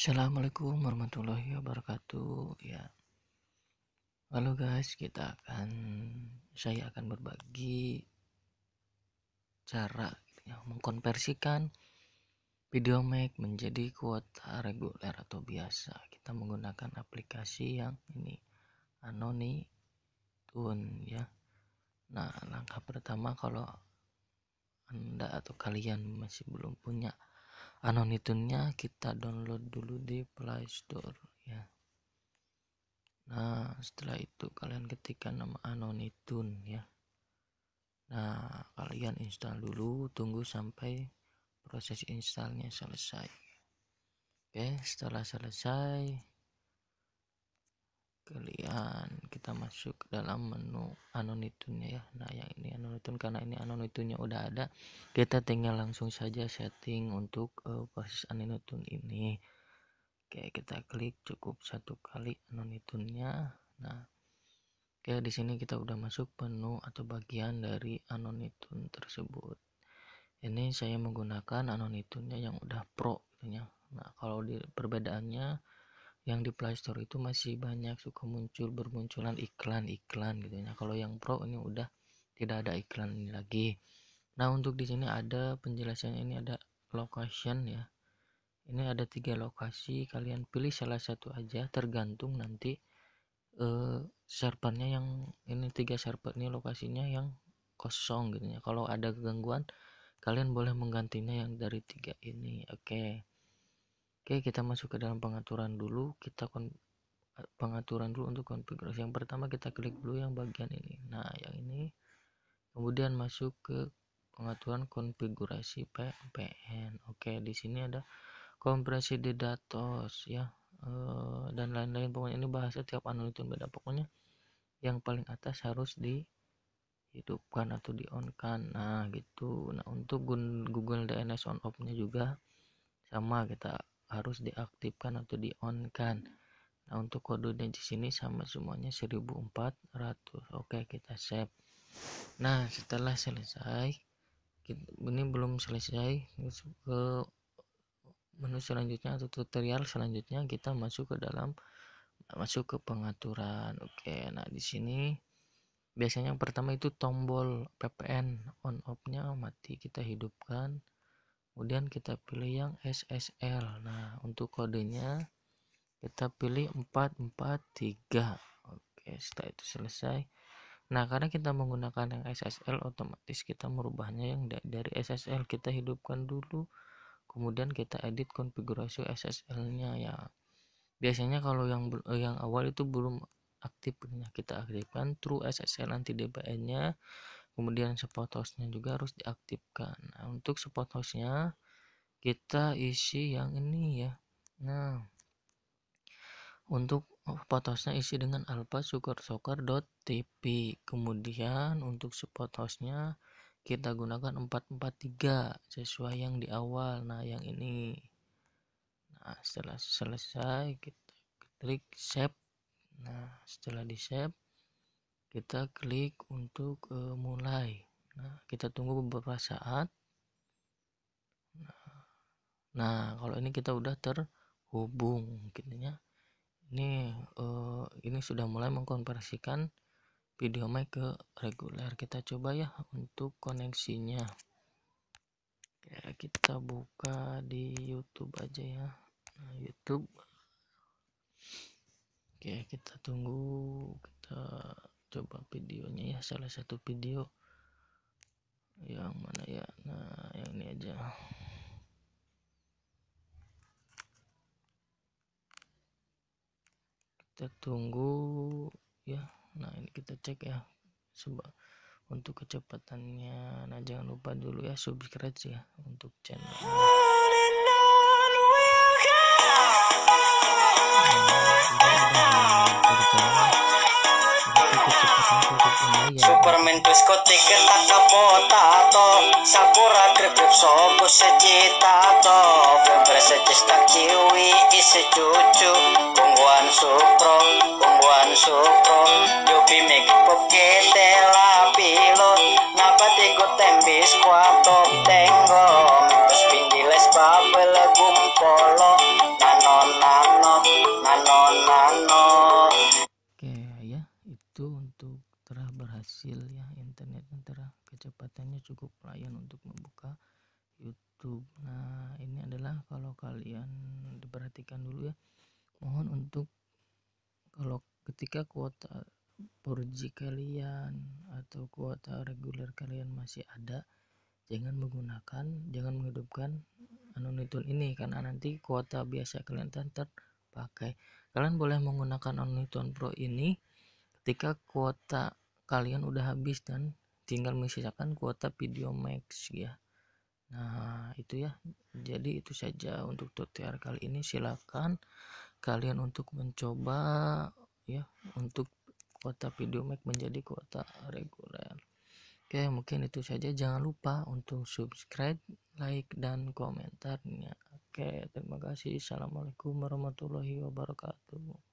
Assalamualaikum warahmatullahi wabarakatuh. Ya. Halo guys, kita akan saya akan berbagi cara ya, mengkonversikan video make menjadi kuota reguler atau biasa. Kita menggunakan aplikasi yang ini Anoni Tune ya. Nah, langkah pertama kalau Anda atau kalian masih belum punya anon kita download dulu di Play Store ya nah setelah itu kalian ketikkan nama anon ya nah kalian install dulu tunggu sampai proses installnya selesai oke setelah selesai sekalian kita masuk dalam menu anonitunnya ya nah yang ini anonitun karena ini anonitunnya udah ada kita tinggal langsung saja setting untuk uh, basis anonitun ini oke kita klik cukup satu kali anonitunnya nah oke di sini kita udah masuk menu atau bagian dari anonitun tersebut ini saya menggunakan anonitunnya yang udah pro gitu ya nah kalau di perbedaannya yang di playstore itu masih banyak suka muncul bermunculan iklan-iklan gitu ya kalau yang pro ini udah tidak ada iklan ini lagi nah untuk di sini ada penjelasan ini ada location ya ini ada tiga lokasi kalian pilih salah satu aja tergantung nanti eh, servernya yang ini tiga server ini lokasinya yang kosong gitu ya kalau ada gangguan kalian boleh menggantinya yang dari tiga ini oke okay. Oke, kita masuk ke dalam pengaturan dulu. Kita kon eh, pengaturan dulu untuk konfigurasi. Yang pertama kita klik dulu yang bagian ini. Nah, yang ini. Kemudian masuk ke pengaturan konfigurasi PPN. Oke, di sini ada kompresi di datos ya. E, dan lain-lain pokoknya ini bahasa tiap analitun beda. Pokoknya yang paling atas harus di hidupkan atau di on kan nah gitu nah untuk Google DNS on off nya juga sama kita harus diaktifkan atau di on kan nah untuk kode dan di sini sama semuanya 1400 oke kita save nah setelah selesai kita, ini belum selesai ke menu selanjutnya atau tutorial selanjutnya kita masuk ke dalam masuk ke pengaturan oke nah di sini biasanya yang pertama itu tombol PPN on off nya mati kita hidupkan kemudian kita pilih yang SSL nah untuk kodenya kita pilih 443 oke setelah itu selesai nah karena kita menggunakan yang SSL otomatis kita merubahnya yang dari SSL kita hidupkan dulu kemudian kita edit konfigurasi SSL nya ya biasanya kalau yang yang awal itu belum aktif nah, kita aktifkan true SSL anti DPN nya kemudian support hostnya juga harus diaktifkan nah, untuk support hostnya kita isi yang ini ya nah untuk hostnya isi dengan alpha sugar .tp. kemudian untuk support hostnya kita gunakan 443 sesuai yang di awal nah yang ini nah setelah selesai kita klik save nah setelah di save kita klik untuk e, mulai nah kita tunggu beberapa saat nah, nah kalau ini kita udah terhubung gitu ya ini e, ini sudah mulai mengkonversikan video mic ke reguler kita coba ya untuk koneksinya ya kita buka di YouTube aja ya nah, YouTube Oke, kita tunggu. Kita coba videonya ya salah satu video yang mana ya nah yang ini aja kita tunggu ya nah ini kita cek ya coba untuk kecepatannya nah jangan lupa dulu ya subscribe ya untuk channel Iya. Superman plus kotik ketak kapota to Sakura grip grip sopo secita to Febre secista kiwi isi cucu Kungguan supro, kungguan supro Yupi make pokete lapilo Napati go tembis kuato katanya cukup pelayan untuk membuka YouTube. Nah, ini adalah kalau kalian diperhatikan dulu ya. Mohon untuk kalau ketika kuota 4G kalian atau kuota reguler kalian masih ada, jangan menggunakan, jangan menghidupkan uninstall anu, ini karena nanti kuota biasa kalian terpakai. Kalian boleh menggunakan uninstall Pro ini ketika kuota kalian udah habis dan tinggal menyisakan kuota video max ya nah itu ya jadi itu saja untuk tutorial kali ini silakan kalian untuk mencoba ya untuk kuota video max menjadi kuota reguler oke mungkin itu saja jangan lupa untuk subscribe like dan komentarnya oke terima kasih assalamualaikum warahmatullahi wabarakatuh